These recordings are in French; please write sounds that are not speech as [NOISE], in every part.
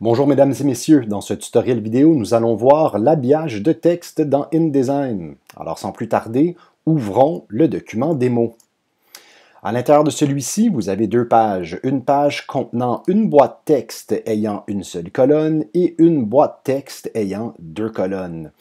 Bonjour mesdames et messieurs, dans ce tutoriel vidéo, nous allons voir l'habillage de texte dans InDesign. Alors sans plus tarder, ouvrons le document démo. À l'intérieur de celui-ci, vous avez deux pages, une page contenant une boîte texte ayant une seule colonne et une boîte texte ayant deux colonnes.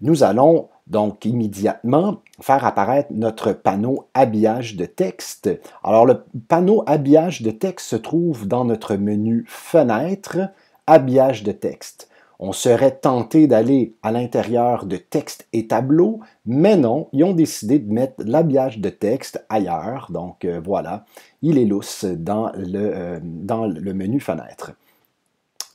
Nous allons donc immédiatement faire apparaître notre panneau habillage de texte. Alors le panneau habillage de texte se trouve dans notre menu fenêtre habillage de texte. On serait tenté d'aller à l'intérieur de texte et tableau, mais non, ils ont décidé de mettre l'habillage de texte ailleurs. Donc euh, voilà, il est lousse dans le, euh, dans le menu fenêtre.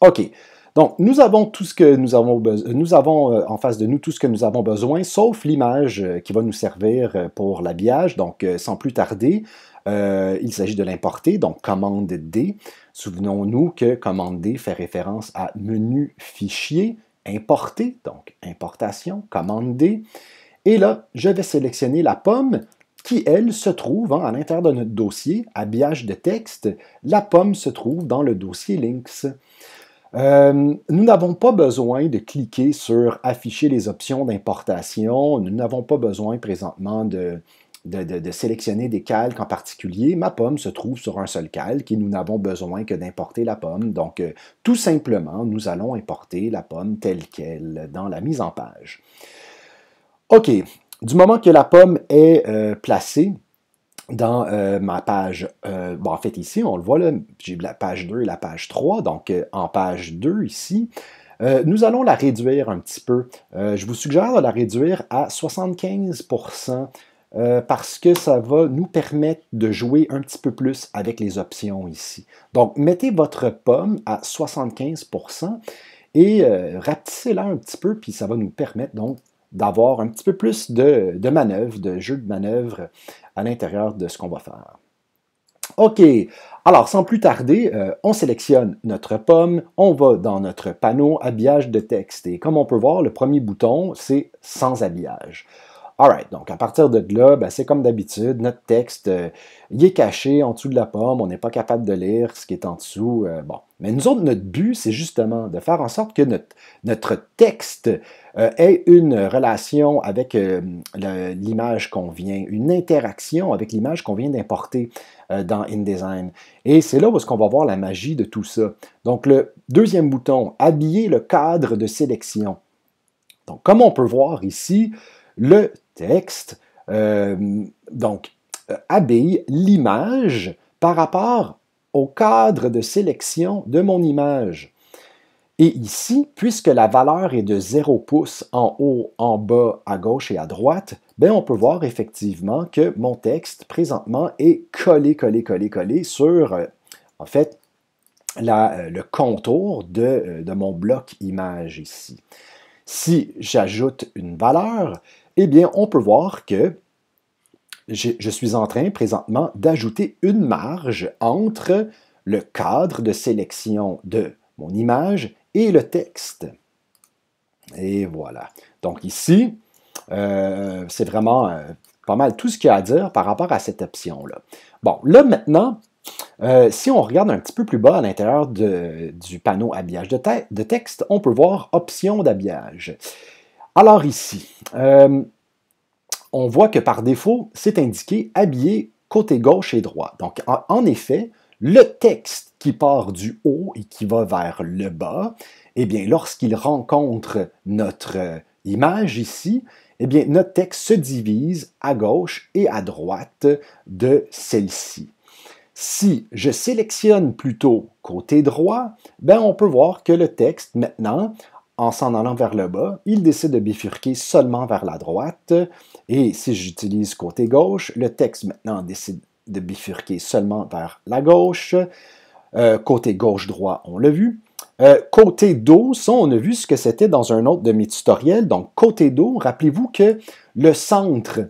OK. Donc, nous avons tout ce que nous avons Nous avons euh, en face de nous tout ce que nous avons besoin, sauf l'image qui va nous servir pour l'habillage. Donc, sans plus tarder, il s'agit de l'importer. Donc, commande D. Souvenons-nous que D fait référence à menu fichier, importer, donc importation, commande D. Et là, je vais sélectionner la pomme qui, elle, se trouve hein, à l'intérieur de notre dossier habillage de texte. La pomme se trouve dans le dossier Links. Euh, nous n'avons pas besoin de cliquer sur afficher les options d'importation. Nous n'avons pas besoin présentement de, de, sélectionner des calques en particulier. Ma pomme se trouve sur un seul calque et nous n'avons besoin que d'importer la pomme. Donc, euh, tout simplement, nous allons importer la pomme telle qu'elle dans la mise en page. OK, du moment que la pomme est euh, placée, dans euh, ma page, en fait ici, on le voit, j'ai la page 2 et la page 3, donc en page 2 ici, nous allons la réduire un petit peu. je vous suggère de la réduire à 75% euh, parce que ça va nous permettre de jouer un petit peu plus avec les options ici. Donc, mettez votre pomme à 75% et euh, rapetissez-la un petit peu, puis ça va nous permettre donc d'avoir un petit peu plus de, manœuvre, de jeu de manœuvre à l'intérieur de ce qu'on va faire. OK, alors sans plus tarder, euh, on sélectionne notre pomme, on va dans notre panneau habillage de texte et comme on peut voir, le premier bouton, c'est sans habillage. Alright, donc à partir de là, ben, c'est comme d'habitude, notre texte, euh, est caché en dessous de la pomme, on n'est pas capable de lire ce qui est en dessous. Euh, bon. Mais nous autres, notre but, c'est justement de faire en sorte que notre, texte euh, ait une relation avec l'image qu'on vient, une interaction avec l'image qu'on vient d'importer dans InDesign. Et c'est là où est-ce qu'on va voir la magie de tout ça. Donc le deuxième bouton, habiller le cadre de sélection. Donc comme on peut voir ici, le texte, euh, donc, habille euh, l'image par rapport au cadre de sélection de mon image. Et ici, puisque la valeur est de 0 pouces en haut, en bas, à gauche et à droite, ben on peut voir effectivement que mon texte présentement est collé, collé, collé, collé sur, euh, en fait, le contour de, de, mon bloc image ici. Si j'ajoute une valeur, eh bien, on peut voir que je suis en train présentement d'ajouter une marge entre le cadre de sélection de mon image et le texte. Et voilà. Donc ici, euh, c'est vraiment euh, pas mal tout ce qu'il y a à dire par rapport à cette option-là. Bon, là maintenant, euh, si on regarde un petit peu plus bas à l'intérieur du panneau habillage de, de, texte, on peut voir option d'habillage. Alors ici, euh, on voit que par défaut, c'est indiqué habillé côté gauche et droit. Donc en, effet, le texte qui part du haut et qui va vers le bas, eh bien, lorsqu'il rencontre notre image ici, eh bien, notre texte se divise à gauche et à droite de celle-ci. Si je sélectionne plutôt côté droit, ben on peut voir que le texte maintenant en s'en allant vers le bas, il décide de bifurquer seulement vers la droite. Et si j'utilise côté gauche, le texte maintenant décide de bifurquer seulement vers la gauche. Euh, côté gauche-droit, on l'a vu. Euh, côté dos, on a vu ce que c'était dans un autre demi-tutoriel. Donc, côté dos, rappelez-vous que le centre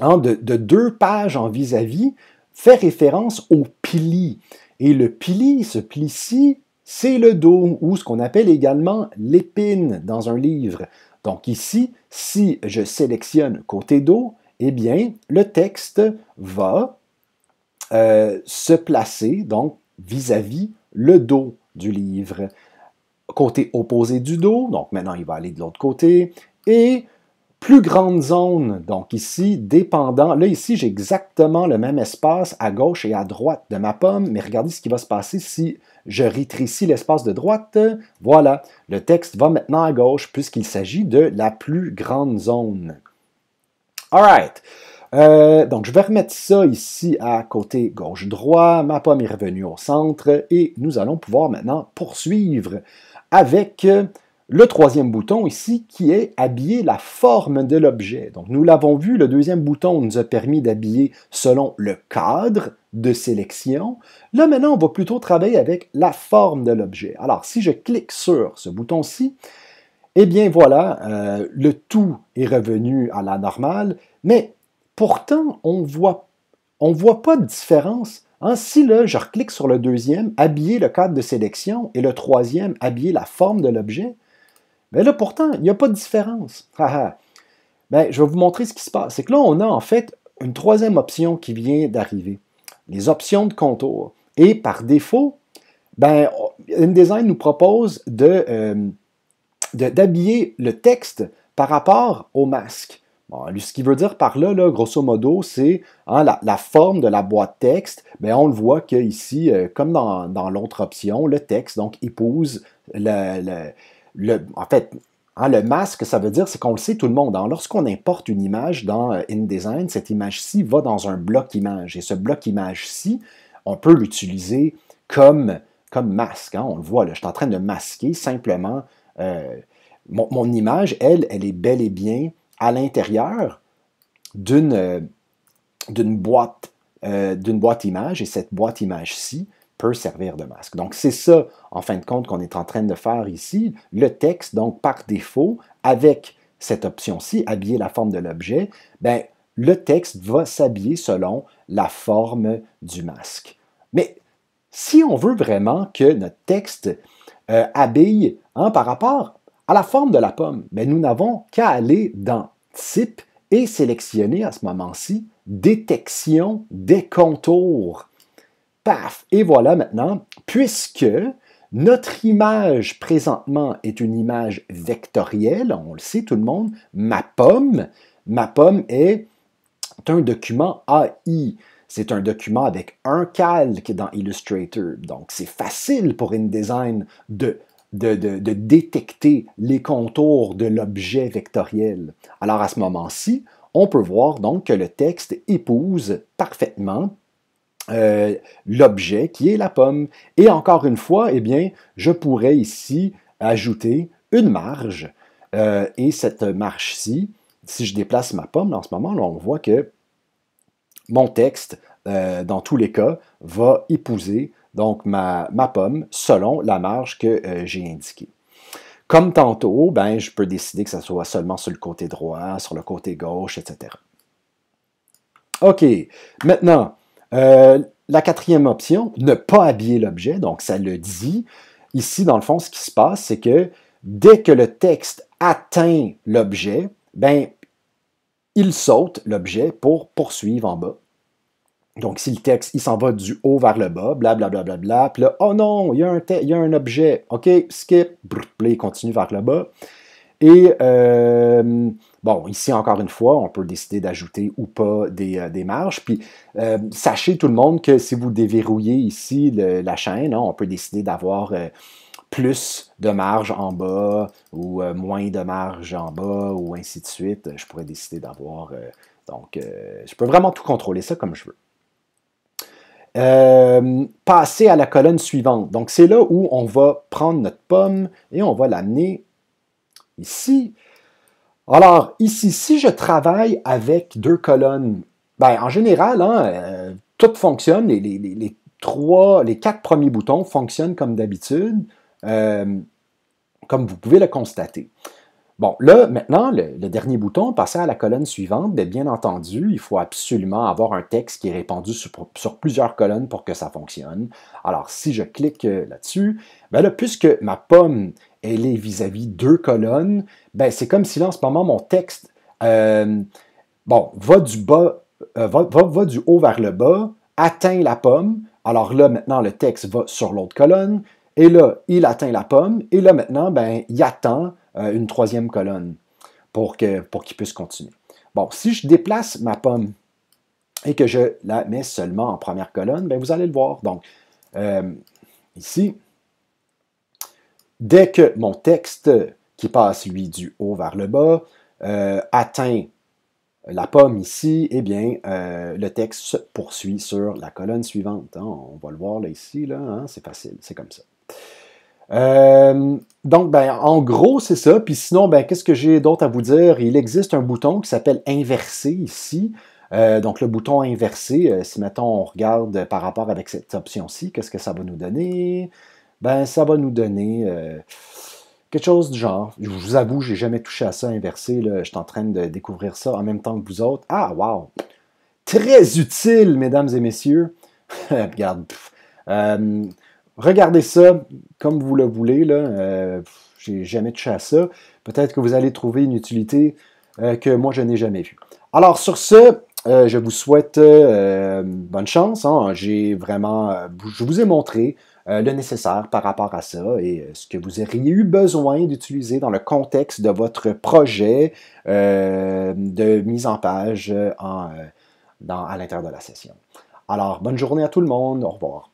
hein, de, deux pages en vis-à-vis fait référence au pili Et le pili ce pli-ci, c'est le dos ou ce qu'on appelle également l'épine dans un livre. Donc ici, si je sélectionne côté dos, eh bien, le texte va euh, se placer donc vis-à-vis -vis le dos du livre. Côté opposé du dos, donc maintenant il va aller de l'autre côté, et plus grande zone, donc ici, dépendant. Là, ici, j'ai exactement le même espace à gauche et à droite de ma pomme, mais regardez ce qui va se passer si je rétrécis l'espace de droite. Voilà, le texte va maintenant à gauche puisqu'il s'agit de la plus grande zone. All right. Euh, donc, je vais remettre ça ici à côté gauche-droit. Ma pomme est revenue au centre et nous allons pouvoir maintenant poursuivre avec euh, le troisième bouton ici qui est habiller la forme de l'objet. Donc, nous l'avons vu, le deuxième bouton nous a permis d'habiller selon le cadre de sélection. Là, maintenant, on va plutôt travailler avec la forme de l'objet. Alors, si je clique sur ce bouton-ci, eh bien voilà, euh, le tout est revenu à la normale, mais pourtant, on voit, on voit pas de différence. Hein, si là, je reclique sur le deuxième, habiller le cadre de sélection, et le troisième, habiller la forme de l'objet, mais ben là, pourtant, il n'y a pas de différence. [LAUGHS] Ben, je vais vous montrer ce qui se passe. C'est que là, on a en fait une troisième option qui vient d'arriver les options de contour. Et par défaut, ben, InDesign nous propose de, euh, d'habiller le texte par rapport au masque. ce qu'il veut dire par là, grosso modo, c'est hein, la, forme de la boîte texte. mais ben, on le voit qu'ici, euh, comme dans, l'autre option, le texte donc épouse le, le, en fait, ah, le masque, ça veut dire, c'est qu'on le sait tout le monde. Hein. Lorsqu'on importe une image dans euh, InDesign, cette image-ci va dans un bloc image. Et ce bloc image-ci, on peut l'utiliser comme, comme masque. Hein. On le voit, je suis en train de masquer simplement. Euh, mon, image, elle, elle est bel et bien à l'intérieur d'une euh, boîte, d'une boîte image. Et cette boîte image-ci, servir de masque. Donc c'est ça, en fin de compte, qu'on est en train de faire ici. Le texte, donc par défaut, avec cette option-ci, habiller la forme de l'objet, ben, le texte va s'habiller selon la forme du masque. Mais si on veut vraiment que notre texte euh, habille en hein, par rapport à la forme de la pomme, ben, nous n'avons qu'à aller dans Type et sélectionner à ce moment-ci Détection des contours. Paf! Et voilà maintenant, puisque notre image présentement est une image vectorielle, on le sait tout le monde, ma pomme, ma pomme est un document AI. C'est un document avec un calque dans Illustrator. Donc, c'est facile pour InDesign de, de, de, détecter les contours de l'objet vectoriel. Alors, à ce moment-ci, on peut voir donc que le texte épouse parfaitement euh, l'objet qui est la pomme. Et encore une fois, eh bien, je pourrais ici ajouter une marge. Euh, et cette marge-ci, si je déplace ma pomme en ce moment, on voit que mon texte, euh, dans tous les cas, va épouser donc ma, pomme selon la marge que j'ai indiquée. Comme tantôt, ben, je peux décider que ce soit seulement sur le côté droit, sur le côté gauche, etc. OK. Maintenant, euh, la quatrième option, ne pas habiller l'objet, donc ça le dit. Ici, dans le fond, ce qui se passe, c'est que dès que le texte atteint l'objet, ben, il saute l'objet pour poursuivre en bas. Donc, si le texte, il s'en va du haut vers le bas, blablabla, bla, bla, bla, puis oh non, il y, a un il y a un objet, ok, skip, brr, continue vers le bas. Et euh, bon, ici encore une fois, on peut décider d'ajouter ou pas des, euh, marges. Puis euh, sachez tout le monde que si vous déverrouillez ici la chaîne, hein, on peut décider d'avoir plus de marge en bas ou moins de marge en bas ou ainsi de suite. Je pourrais décider d'avoir... donc, je peux vraiment tout contrôler ça comme je veux. passer à la colonne suivante. Donc, c'est là où on va prendre notre pomme et on va l'amener ici. Alors, ici, si je travaille avec deux colonnes, ben, en général, hein, euh, tout fonctionne, les, les, trois, les quatre premiers boutons fonctionnent comme d'habitude, euh, comme vous pouvez le constater. Bon, là, maintenant, le, dernier bouton, passer à la colonne suivante, ben, bien, entendu, il faut absolument avoir un texte qui est répandu sur, sur plusieurs colonnes pour que ça fonctionne. Alors, si je clique euh, là-dessus, ben là, puisque ma pomme elle est vis-à-vis deux colonnes, ben, c'est comme si en ce moment, mon texte euh, bon, va, du bas, euh, va, du haut vers le bas, atteint la pomme. Alors là, maintenant, le texte va sur l'autre colonne. Et là, il atteint la pomme. Et là, maintenant, ben, il attend euh, une troisième colonne pour qu'il pour puisse continuer. Bon, si je déplace ma pomme et que je la mets seulement en première colonne, ben, vous allez le voir. Donc, ici, Dès que mon texte, qui passe lui du haut vers le bas, euh, atteint la pomme ici, eh bien, euh, le texte se poursuit sur la colonne suivante. Hein, on va le voir là, ici, là, hein, c'est facile, c'est comme ça. Euh, donc, ben, en gros, c'est ça. Puis sinon, ben, qu'est-ce que j'ai d'autre à vous dire? Il existe un bouton qui s'appelle inverser ici. donc, le bouton Inverser », si mettons on regarde par rapport avec cette option-ci, qu'est-ce que ça va nous donner? ben ça va nous donner euh, quelque chose du genre. Je vous avoue, je n'ai jamais touché à ça inversé. Je suis en train de découvrir ça en même temps que vous autres. Ah, wow! Très utile, mesdames et messieurs. [LAUGHS] Regarde. Euh, regardez ça comme vous le voulez. Là. Euh, j'ai jamais touché à ça. Peut-être que vous allez trouver une utilité que moi, je n'ai jamais vue. Alors, sur ce, je vous souhaite bonne chance. Hein. J'ai vraiment, je vous ai montré euh, le nécessaire par rapport à ça et euh, ce que vous auriez eu besoin d'utiliser dans le contexte de votre projet euh, de mise en page à l'intérieur de la session. Alors, bonne journée à tout le monde. Au revoir.